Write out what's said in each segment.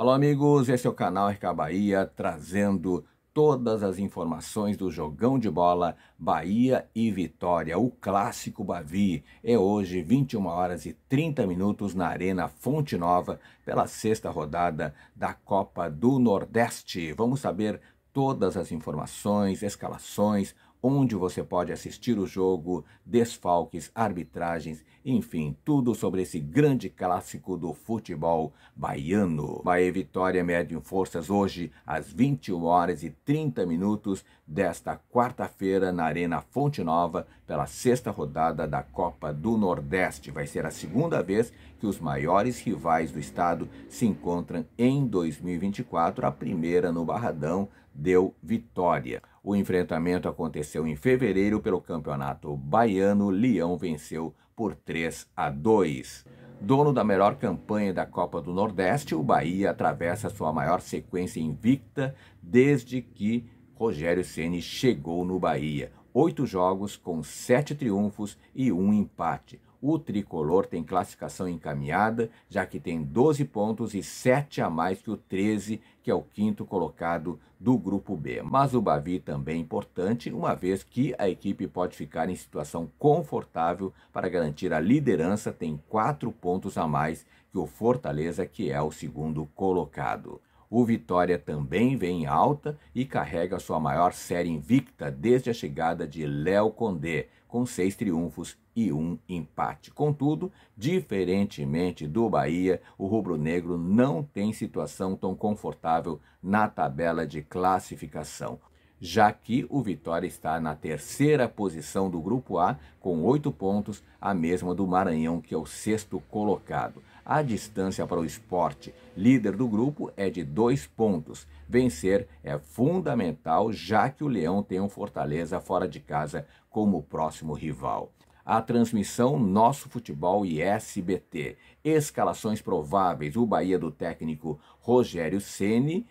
Alô, amigos, esse é o canal RK Bahia trazendo todas as informações do jogão de bola Bahia e Vitória. O clássico Bavi é hoje 21 horas e 30 minutos na Arena Fonte Nova pela sexta rodada da Copa do Nordeste. Vamos saber todas as informações, escalações, onde você pode assistir o jogo, desfalques, arbitragens, enfim, tudo sobre esse grande clássico do futebol baiano. Bahia Vitória médio em forças hoje às 21 horas e 30 minutos desta quarta-feira na Arena Fonte Nova pela sexta rodada da Copa do Nordeste. Vai ser a segunda vez que os maiores rivais do estado se encontram em 2024, a primeira no Barradão deu vitória. O enfrentamento aconteceu em fevereiro pelo Campeonato Baiano. Leão venceu por 3 a 2. Dono da melhor campanha da Copa do Nordeste, o Bahia atravessa sua maior sequência invicta desde que Rogério Ceni chegou no Bahia. Oito jogos com sete triunfos e um empate o tricolor tem classificação encaminhada, já que tem 12 pontos e 7 a mais que o 13, que é o quinto colocado do grupo B. Mas o Bavi também é importante, uma vez que a equipe pode ficar em situação confortável para garantir a liderança, tem 4 pontos a mais que o Fortaleza, que é o segundo colocado. O Vitória também vem em alta e carrega sua maior série invicta desde a chegada de Léo Condé, com seis triunfos e um empate. Contudo, diferentemente do Bahia, o rubro-negro não tem situação tão confortável na tabela de classificação já que o Vitória está na terceira posição do Grupo A, com oito pontos, a mesma do Maranhão, que é o sexto colocado. A distância para o esporte líder do grupo é de dois pontos. Vencer é fundamental, já que o Leão tem um Fortaleza fora de casa como próximo rival. A transmissão Nosso Futebol e SBT. Escalações prováveis: o Bahia do técnico Rogério Ceni,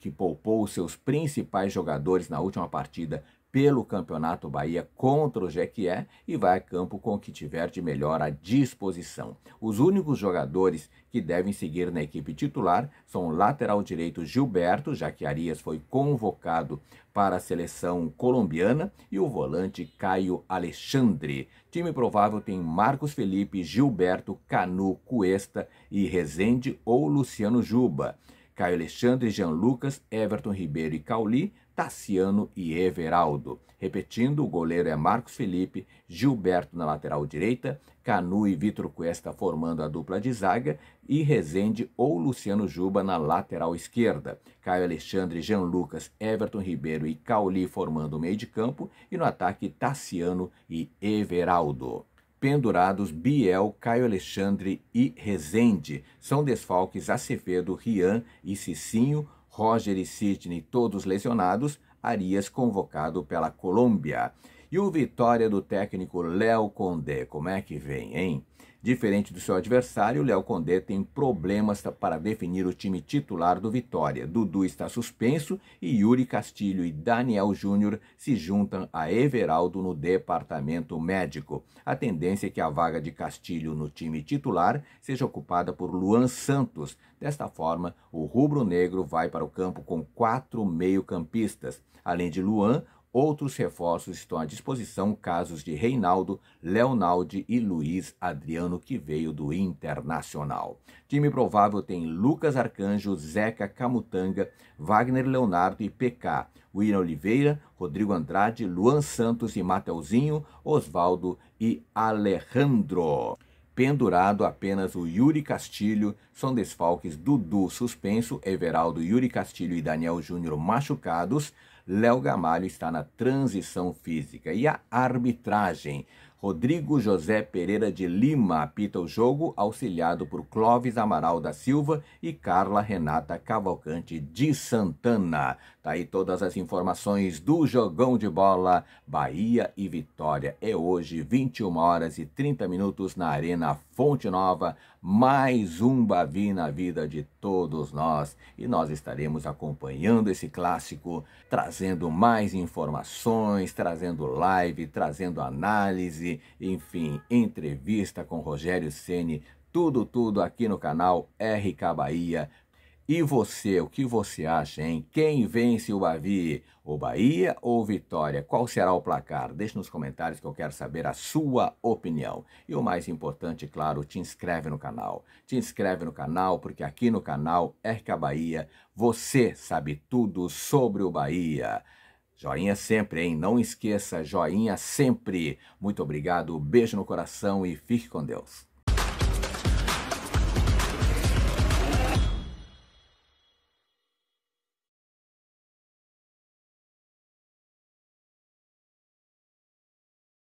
que poupou seus principais jogadores na última partida pelo Campeonato Bahia contra o Jequié e vai a campo com o que tiver de melhor à disposição. Os únicos jogadores que devem seguir na equipe titular são o lateral direito Gilberto, já que Arias foi convocado para a seleção colombiana, e o volante Caio Alexandre. Time provável tem Marcos Felipe, Gilberto, Canu, Cuesta e Rezende ou Luciano Juba. Caio Alexandre, Jean Lucas, Everton Ribeiro e Cauli Tassiano e Everaldo. Repetindo, o goleiro é Marcos Felipe, Gilberto na lateral direita, Canu e Vitor Cuesta formando a dupla de zaga e Rezende ou Luciano Juba na lateral esquerda. Caio Alexandre, Jean Lucas, Everton Ribeiro e Cauli formando o meio de campo e no ataque Tassiano e Everaldo pendurados Biel, Caio Alexandre e Rezende. São desfalques Acevedo, Rian e Cicinho, Roger e Sidney todos lesionados, Arias convocado pela Colômbia. E o vitória do técnico Léo Condé, como é que vem, hein? Diferente do seu adversário, Léo Condé tem problemas para definir o time titular do Vitória. Dudu está suspenso e Yuri Castilho e Daniel Júnior se juntam a Everaldo no departamento médico. A tendência é que a vaga de Castilho no time titular seja ocupada por Luan Santos. Desta forma, o rubro-negro vai para o campo com quatro meio-campistas. Além de Luan, Outros reforços estão à disposição, casos de Reinaldo, Leonaldi e Luiz Adriano, que veio do Internacional. Time provável tem Lucas Arcanjo, Zeca Camutanga, Wagner Leonardo e PK, William Oliveira, Rodrigo Andrade, Luan Santos e Mateuzinho, Osvaldo e Alejandro pendurado apenas o Yuri Castilho, são desfalques Dudu suspenso, Everaldo, Yuri Castilho e Daniel Júnior machucados, Léo Gamalho está na transição física. E a arbitragem? Rodrigo José Pereira de Lima apita o jogo, auxiliado por Clóvis Amaral da Silva e Carla Renata Cavalcante de Santana. Tá aí todas as informações do jogão de bola Bahia e Vitória. É hoje, 21 horas e 30 minutos na Arena Fonte Nova. Mais um Bavi na vida de todos nós. E nós estaremos acompanhando esse clássico, trazendo mais informações, trazendo live, trazendo análise enfim, entrevista com Rogério Ceni, tudo tudo aqui no canal RK Bahia. E você, o que você acha, hein? Quem vence o Bavi? O Bahia ou Vitória? Qual será o placar? Deixe nos comentários que eu quero saber a sua opinião. E o mais importante, claro, te inscreve no canal. Te inscreve no canal porque aqui no canal RK Bahia você sabe tudo sobre o Bahia. Joinha sempre, hein? Não esqueça, joinha sempre. Muito obrigado, beijo no coração e fique com Deus.